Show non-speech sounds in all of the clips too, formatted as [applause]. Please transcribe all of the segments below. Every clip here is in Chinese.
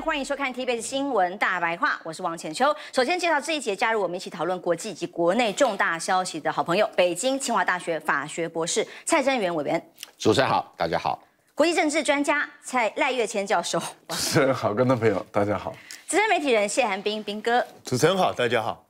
欢迎收看 TBS 新闻大白话，我是王浅秋。首先介绍这一节加入我们一起讨论国际以及国内重大消息的好朋友，北京清华大学法学博士蔡振元委员。主持人好，大家好。国际政治专家蔡赖月谦教授。主持人好，观众朋友大家好。资深媒体人谢寒冰冰哥。主持人好，大家好。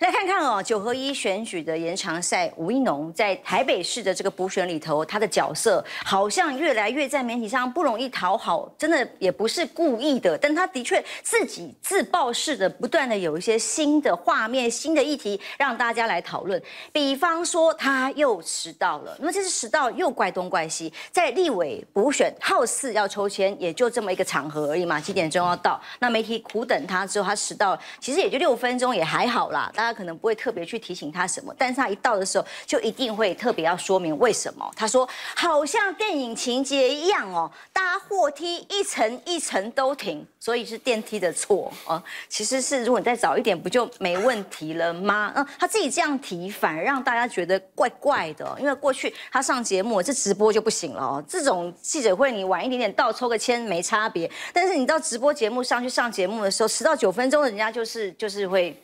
来看看哦，九合一选举的延长赛，吴一农在台北市的这个补选里头，他的角色好像越来越在媒体上不容易讨好。真的也不是故意的，但他的确自己自爆式的不断的有一些新的画面、新的议题让大家来讨论。比方说他又迟到了，那么这次迟到又怪东怪西，在立委补选好似要抽签，也就这么一个场合而已嘛。几点钟要到，那媒体苦等他之后，他迟到，其实也就六分钟，也还好啦。他可能不会特别去提醒他什么，但是他一到的时候就一定会特别要说明为什么。他说好像电影情节一样哦，搭货梯一层一层都停，所以是电梯的错啊。其实是如果你再早一点，不就没问题了吗？嗯，他自己这样提，反而让大家觉得怪怪的，因为过去他上节目这直播就不行了哦。这种记者会你晚一点点到抽个签没差别，但是你到直播节目上去上节目的时候，十到九分钟人家就是就是会。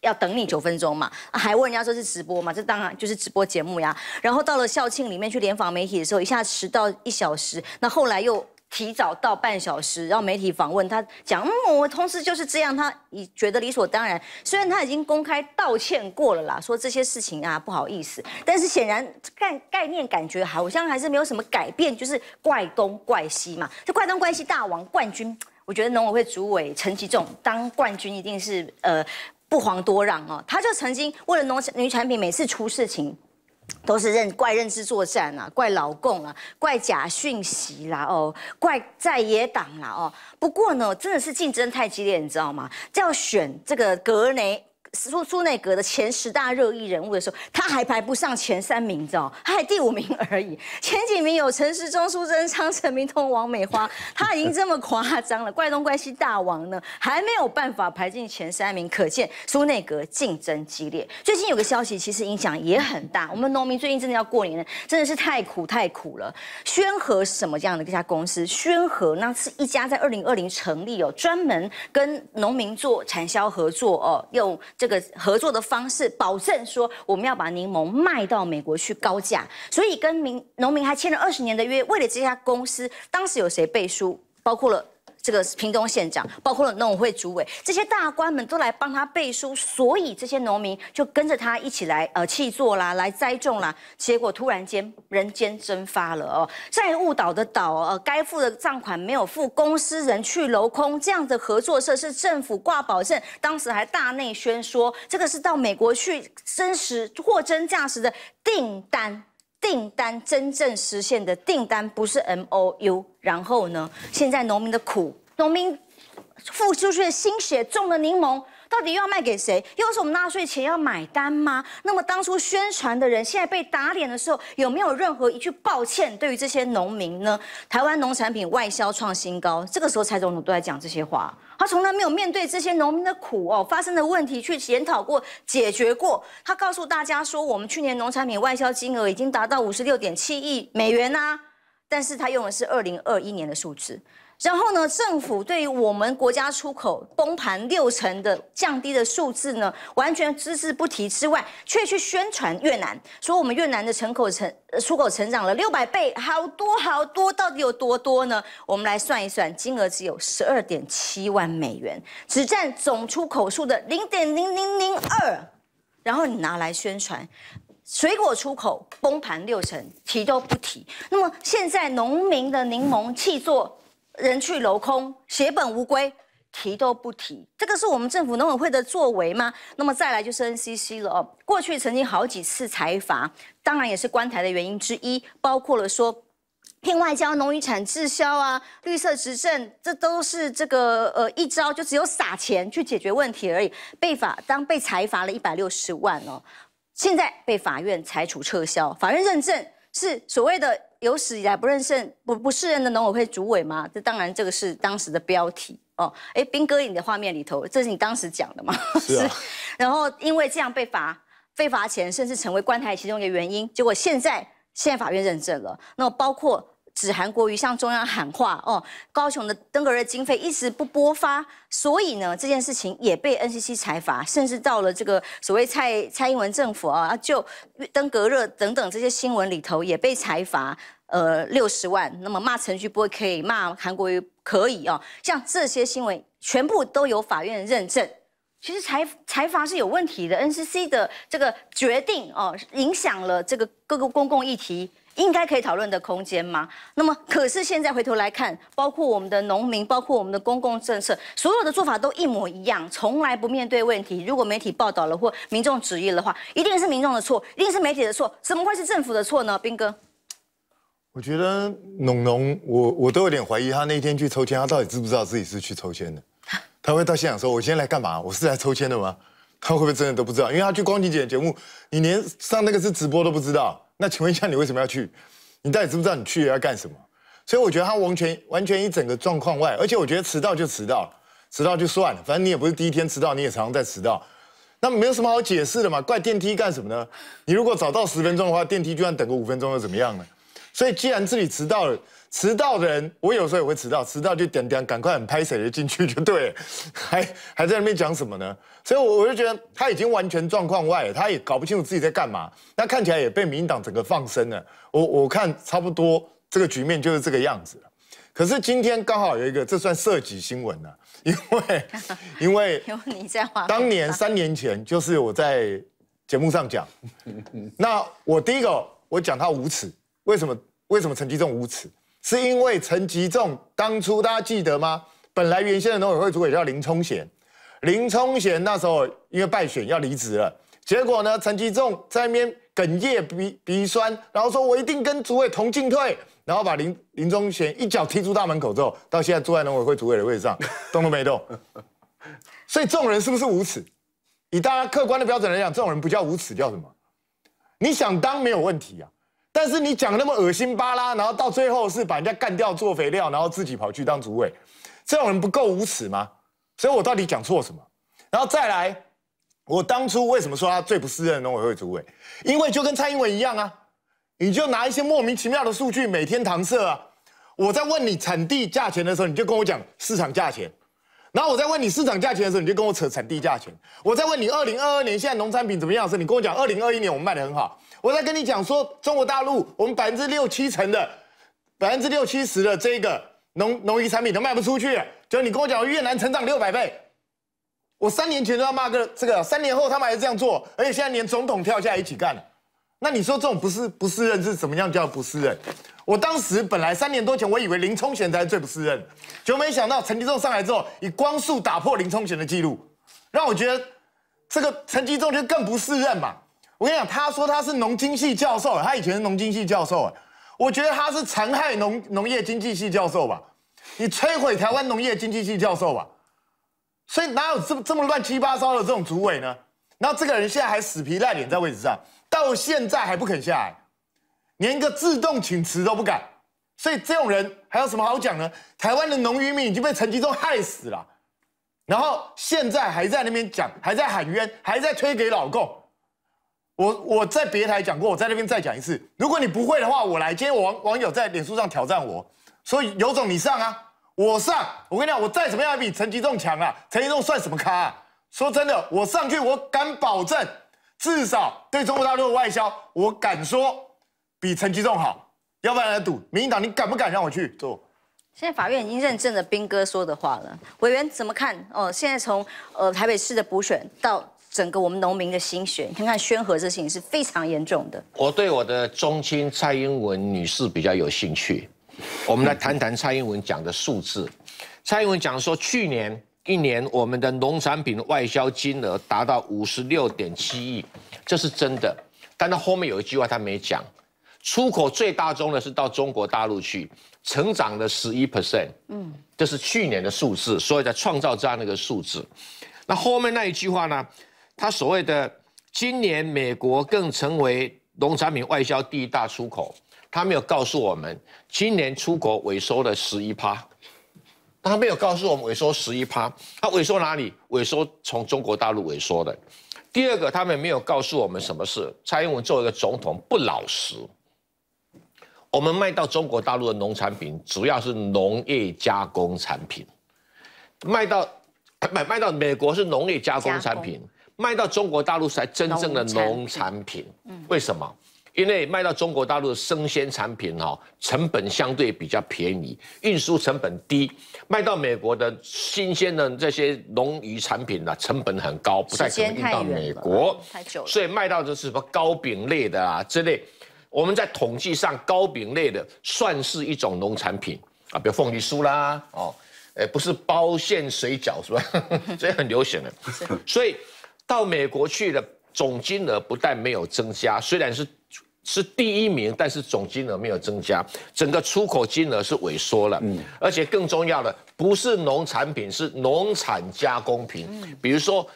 要等你九分钟嘛？还问人家说是直播嘛？这当然就是直播节目呀。然后到了校庆里面去联访媒体的时候，一下迟到一小时，那后来又提早到半小时。然后媒体访问他讲，嗯，我同事就是这样，他已觉得理所当然。虽然他已经公开道歉过了啦，说这些事情啊不好意思，但是显然概概念感觉好像还是没有什么改变，就是怪东怪西嘛。这怪东怪西大王冠军，我觉得农委会主委陈其重当冠军一定是呃。不遑多让哦，他就曾经为了农女产品，每次出事情，都是认怪认知作战啊，怪老共啊，怪假讯息啦，哦，怪在野党啦，哦。不过呢，真的是竞争太激烈，你知道吗？要选这个格雷。苏内阁的前十大热议人物的时候，他还排不上前三名知道？他还第五名而已。[laughs] 前几名有陈世忠、苏贞昌、陈明通、王美花，[laughs] 他已经这么夸张了，怪东怪西大王呢，还没有办法排进前三名，可见苏内阁竞争激烈。最近有个消息，其实影响也很大。我们农民最近真的要过年了，真的是太苦太苦了。宣和是什么样的一家公司？宣和那是一家在二零二零成立哦，专门跟农民做产销合作哦，用。这个合作的方式，保证说我们要把柠檬卖到美国去高价，所以跟民农民还签了二十年的约。为了这家公司，当时有谁背书，包括了。这个屏东县长，包括了农会主委，这些大官们都来帮他背书，所以这些农民就跟着他一起来呃弃作啦，来栽种啦，结果突然间人间蒸发了哦，在务岛的岛，呃，该付的账款没有付，公司人去楼空，这样的合作社是政府挂保证，当时还大内宣说这个是到美国去真实货真价实的订单。订单真正实现的订单不是 M O U，然后呢？现在农民的苦，农民付出去的心血种的柠檬，到底又要卖给谁？又是我们纳税钱要买单吗？那么当初宣传的人，现在被打脸的时候，有没有任何一句抱歉？对于这些农民呢？台湾农产品外销创新高，这个时候蔡总统都在讲这些话。他从来没有面对这些农民的苦哦，发生的问题去检讨过、解决过。他告诉大家说，我们去年农产品外销金额已经达到五十六点七亿美元啊，但是他用的是二零二一年的数字。然后呢？政府对于我们国家出口崩盘六成的降低的数字呢，完全只字不提，之外却去宣传越南，说我们越南的出口成出口成长了六百倍，好多好多，到底有多多呢？我们来算一算，金额只有十二点七万美元，只占总出口数的零点零零零二。然后你拿来宣传，水果出口崩盘六成，提都不提。那么现在农民的柠檬气作。人去楼空，血本无归，提都不提，这个是我们政府农委会的作为吗？那么再来就是 NCC 了哦，过去曾经好几次裁罚，当然也是官台的原因之一，包括了说聘外交、农渔产滞销啊、绿色执政，这都是这个呃一招就只有撒钱去解决问题而已，被罚当被裁罚了一百六十万哦，现在被法院裁处撤销，法院认证。是所谓的有史以来不认胜不不示人的农委会主委吗？这当然这个是当时的标题哦。哎，兵哥，你的画面里头，这是你当时讲的吗？[laughs] 是。然后因为这样被罚，被罚钱，甚至成为关台其中一个原因。结果现在现在法院认证了，那么包括。指韩国瑜向中央喊话，哦，高雄的登革热经费一直不拨发，所以呢，这件事情也被 NCC 财罚，甚至到了这个所谓蔡蔡英文政府啊，就登革热等等这些新闻里头也被财罚，呃，六十万，那么骂陈菊不可以骂韩国瑜可以哦，像这些新闻全部都有法院认证，其实财财阀是有问题的，NCC 的这个决定哦，影响了这个各个公共议题。应该可以讨论的空间吗？那么，可是现在回头来看，包括我们的农民，包括我们的公共政策，所有的做法都一模一样，从来不面对问题。如果媒体报道了或民众质疑的话，一定是民众的错，一定是媒体的错，怎么会是政府的错呢？斌哥，我觉得农农，我我都有点怀疑他那天去抽签，他到底知不知道自己是去抽签的？他会到现场说：“我今天来干嘛？我是来抽签的吗？”他会不会真的都不知道？因为他去光景姐节目，你连上那个是直播都不知道。那请问一下，你为什么要去？你到底知不知道你去要干什么？所以我觉得他完全完全一整个状况外，而且我觉得迟到就迟到，迟到就算了，反正你也不是第一天迟到，你也常常在迟到，那没有什么好解释的嘛，怪电梯干什么呢？你如果早到十分钟的话，电梯就算等个五分钟又怎么样呢？所以既然自己迟到了，迟到的人，我有时候也会迟到，迟到就点点，赶快很拍手就进去就对，了，[laughs] 还还在那边讲什么呢？所以，我我就觉得他已经完全状况外，了，他也搞不清楚自己在干嘛。那看起来也被民进党整个放生了。我我看差不多这个局面就是这个样子了。可是今天刚好有一个，这算社稷新闻了，[laughs] 因为因为有你在华，当年三年前就是我在节目上讲，那我第一个我讲他无耻，为什么？为什么陈吉仲无耻？是因为陈吉仲当初，大家记得吗？本来原先的农委会主委叫林冲贤，林冲贤那时候因为败选要离职了，结果呢，陈吉仲在那边哽咽鼻鼻酸，然后说我一定跟主委同进退，然后把林林冲贤一脚踢出大门口之后，到现在坐在农委会主委的位置上，[laughs] 动都没动。所以这种人是不是无耻？以大家客观的标准来讲，这种人不叫无耻，叫什么？你想当没有问题啊，但是你讲那么恶心巴拉，然后到最后是把人家干掉做肥料，然后自己跑去当主委，这种人不够无耻吗？所以我到底讲错什么？然后再来，我当初为什么说他最不适任农委会主委？因为就跟蔡英文一样啊，你就拿一些莫名其妙的数据每天搪塞啊。我在问你产地价钱的时候，你就跟我讲市场价钱；然后我在问你市场价钱的时候，你就跟我扯产地价钱。我在问你二零二二年现在农产品怎么样时，你跟我讲二零二一年我们卖的很好。我在跟你讲说，中国大陆我们百分之六七成的，百分之六七十的这个农农渔产品都卖不出去，就你跟我讲越南成长六百倍，我三年前都要骂个这个，三年后他们还这样做，而且现在连总统跳下来一起干了，那你说这种不是不是任是什么样叫不是任？我当时本来三年多前我以为林冲贤才是最不是任，就没想到陈吉仲上来之后以光速打破林冲贤的记录，让我觉得这个陈吉仲就更不是任嘛。我跟你讲，他说他是农经系教授，他以前是农经系教授，我觉得他是残害农农业经济系教授吧，你摧毁台湾农业经济系教授吧，所以哪有这么这么乱七八糟的这种组委呢？然后这个人现在还死皮赖脸在位置上，到现在还不肯下来，连一个自动请辞都不敢，所以这种人还有什么好讲呢？台湾的农渔民已经被陈其宗害死了，然后现在还在那边讲，还在喊冤，还在推给老共。我我在别台讲过，我在那边再讲一次。如果你不会的话，我来。今天网网友在脸书上挑战我，所以有种你上啊，我上。我跟你讲，我再怎么样也比陈吉仲强啊。陈吉仲算什么咖啊？说真的，我上去，我敢保证，至少对中国大陆的外销，我敢说比陈吉仲好。要不然来赌，民进党，你敢不敢让我去做？现在法院已经认证了兵哥说的话了，委员怎么看？哦，现在从呃台北市的补选到。整个我们农民的心血，看看宣和这事情是非常严重的。我对我的中亲蔡英文女士比较有兴趣，我们来谈谈蔡英文讲的数字。蔡英文讲说，去年一年我们的农产品外销金额达到五十六点七亿，这是真的。但到后面有一句话他没讲，出口最大宗的是到中国大陆去，成长了十一 percent，嗯，这是去年的数字，所以在创造这样的一个数字。那后面那一句话呢？他所谓的今年美国更成为农产品外销第一大出口，他没有告诉我们今年出口萎缩了十一趴，他没有告诉我们萎缩十一趴，他萎缩哪里？萎缩从中国大陆萎缩的。第二个，他们没有告诉我们什么事。蔡英文作为一个总统不老实，我们卖到中国大陆的农产品主要是农业加工产品，卖到卖 [coughs] 卖到美国是农业加工产品。卖到中国大陆才真正的农产品，为什么？因为卖到中国大陆的生鲜产品哈，成本相对比较便宜，运输成本低；卖到美国的新鲜的这些农渔产品呢，成本很高，不太可能运到美国。太久了，所以卖到的是什么糕饼类的啊？之类，我们在统计上糕饼类的算是一种农产品啊，比如凤梨酥啦，哦，哎，不是包馅水饺是吧？所 [laughs] 以很流行的，所以。到美国去的总金额不但没有增加，虽然是是第一名，但是总金额没有增加，整个出口金额是萎缩了。嗯，而且更重要的不是农产品，是农产加工品，比如说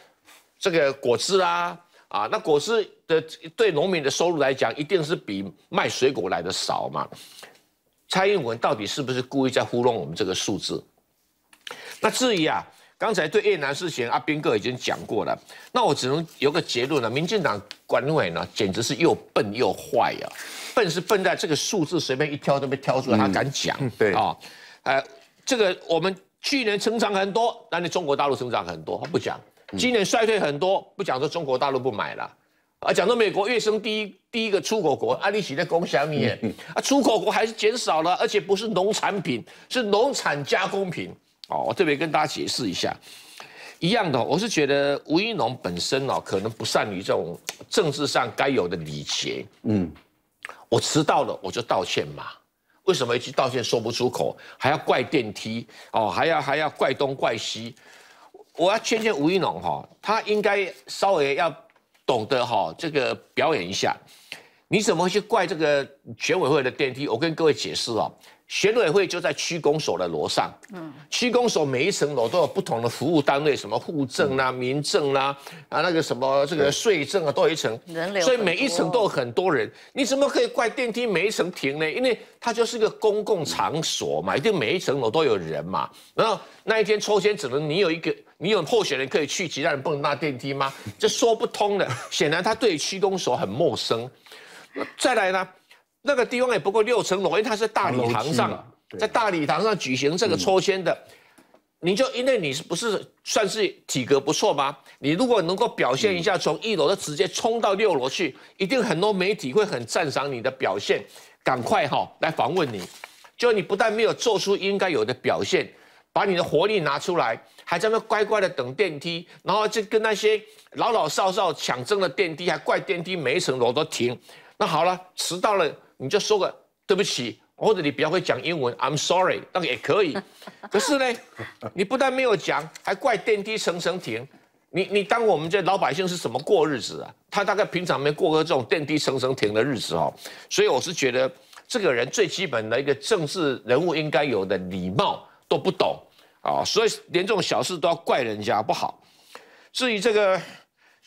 这个果汁啦，啊，那果汁的对农民的收入来讲，一定是比卖水果来的少嘛？蔡英文到底是不是故意在糊弄我们这个数字？那至于啊？刚才对越南事情，阿宾哥已经讲过了，那我只能有个结论了。民进党管委呢，简直是又笨又坏呀！笨是笨在这个数字随便一挑都被挑出来，他敢讲对啊？哎，这个我们去年成长很多，那是中国大陆成长很多，他不讲；今年衰退很多，不讲说中国大陆不买了。啊，讲到美国跃升第一，第一个出口国，阿里奇在攻小米，啊，出口国还是减少了，而且不是农产品，是农产加工品。哦，我特别跟大家解释一下，一样的，我是觉得吴依龙本身哦，可能不善于这种政治上该有的礼节。嗯，我迟到了，我就道歉嘛。为什么一句道歉说不出口，还要怪电梯？哦，还要还要怪东怪西。我要劝劝吴依龙哈，他应该稍微要懂得哈，这个表演一下。你怎么去怪这个选委会的电梯？我跟各位解释啊。选委会就在区公所的楼上，嗯，区公所每一层楼都有不同的服务单位，什么户政啊、民政啊，啊，那个什么这个税政啊，都有一层，人流，所以每一层都有很多人。你怎么可以怪电梯每一层停呢？因为它就是个公共场所嘛，一定每一层楼都有人嘛。然后那一天抽签，只能你有一个，你有候选人可以去，其他人不能搭电梯吗？这说不通的。显然他对区公所很陌生。再来呢？那个地方也不过六层楼，因为它是大礼堂上，在大礼堂上举行这个抽签的，你就因为你是不是算是体格不错吗？你如果能够表现一下，从一楼就直接冲到六楼去，一定很多媒体会很赞赏你的表现，赶快哈来访问你。就你不但没有做出应该有的表现，把你的活力拿出来，还在那乖乖的等电梯，然后就跟那些老老少少抢争了电梯，还怪电梯每一层楼都停。那好了，迟到了。你就说个对不起，或者你比较会讲英文，I'm sorry，那个也可以。[laughs] 可是呢，你不但没有讲，还怪电梯层层停。你你，当我们这老百姓是怎么过日子啊？他大概平常没过过这种电梯层层停的日子哦。所以我是觉得，这个人最基本的一个政治人物应该有的礼貌都不懂啊，所以连这种小事都要怪人家不好。至于这个。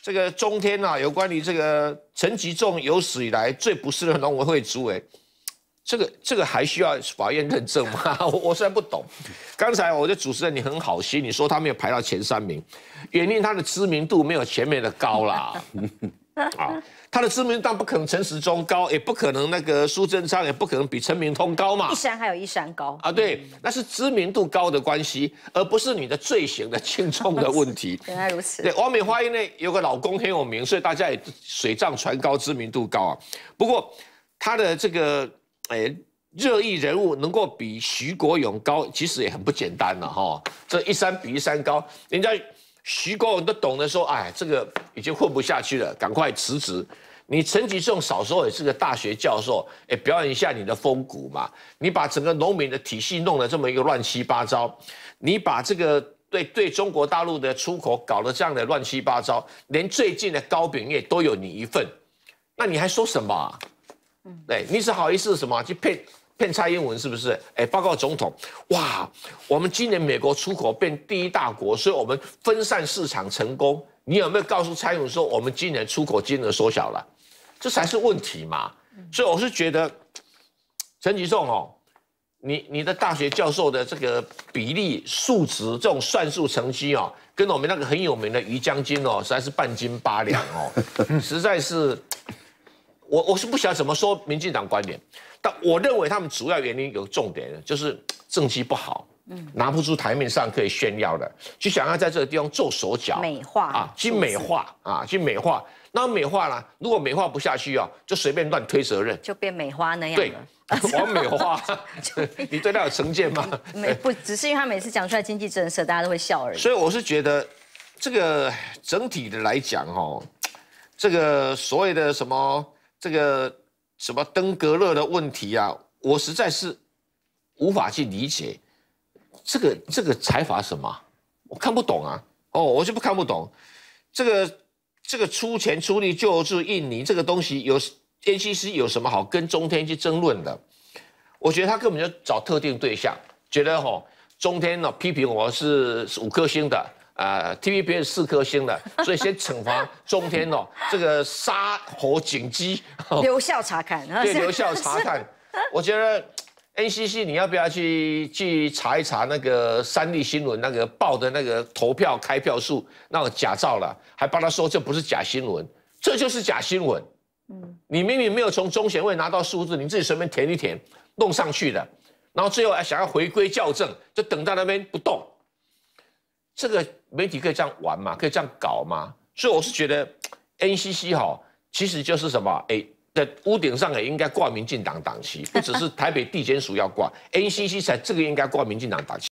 这个中天呐，有关于这个陈吉仲有史以来最不是的农委会主委，这个这个还需要法院认证吗？[laughs] 我虽然不懂。刚才我的主持人你很好心，你说他没有排到前三名，原因他的知名度没有前面的高啦。啊，[laughs] 他的知名度不可能陈时中高，也不可能那个苏贞昌也不可能比陈明通高嘛。一山还有一山高啊，对，那是知名度高的关系，而不是你的罪行的轻重的问题。[laughs] 原来如此。对，王美花因为有个老公很有名，所以大家也水涨船高，知名度高啊。不过他的这个诶热议人物能够比徐国勇高，其实也很不简单了哈。这一山比一山高，人家。徐国都懂得说：“哎，这个已经混不下去了，赶快辞职。”你陈吉宗，少说也是个大学教授，哎，表演一下你的风骨嘛！你把整个农民的体系弄得这么一个乱七八糟，你把这个对对中国大陆的出口搞得这样的乱七八糟，连最近的糕饼业都有你一份，那你还说什么？嗯，对，你是好意思什么去配？骗蔡英文是不是？哎，报告总统，哇，我们今年美国出口变第一大国，所以我们分散市场成功。你有没有告诉蔡英文说我们今年出口金额缩小了？这才是问题嘛。所以我是觉得陈吉宗哦，你你的大学教授的这个比例数值，这种算术成绩哦，跟我们那个很有名的于将军哦，实在是半斤八两哦，[laughs] 实在是，我我是不晓得怎么说民进党观点。我认为他们主要原因有重点，就是政绩不好，嗯，拿不出台面上可以炫耀的，就想要在这个地方做手脚，美化啊，去美化啊，去美化。那美化呢？如果美化不下去啊，就随便乱推责任，就变美化那样。对，[laughs] 我美化。[laughs] 你对他有成见吗？没，不只是因为他每次讲出来经济政策，大家都会笑而已。所以我是觉得，这个整体的来讲哈，这个所谓的什么这个。什么登革热的问题啊？我实在是无法去理解这个这个财阀什么，我看不懂啊！哦，我就不看不懂这个这个出钱出力救助印尼这个东西，有天 P C 有什么好跟中天去争论的？我觉得他根本就找特定对象，觉得吼中天呢批评我是五颗星的。啊，TVB 是四颗星了，[laughs] 所以先惩罚中天哦。这个杀猴警鸡，[laughs] 留校查看，[laughs] 对，留校查看。我觉得，NCC，你要不要去去查一查那个三立新闻那个报的那个投票开票数，那个假造了，还帮他说这不是假新闻，这就是假新闻。嗯，你明明没有从中选会拿到数字，你自己随便填一填弄上去的，然后最后还想要回归校正，就等到那边不动。这个媒体可以这样玩吗？可以这样搞吗？所以我是觉得，NCC 哈，其实就是什么，哎，在屋顶上也应该挂民进党党旗，不只是台北地检署要挂，NCC 才这个应该挂民进党党旗。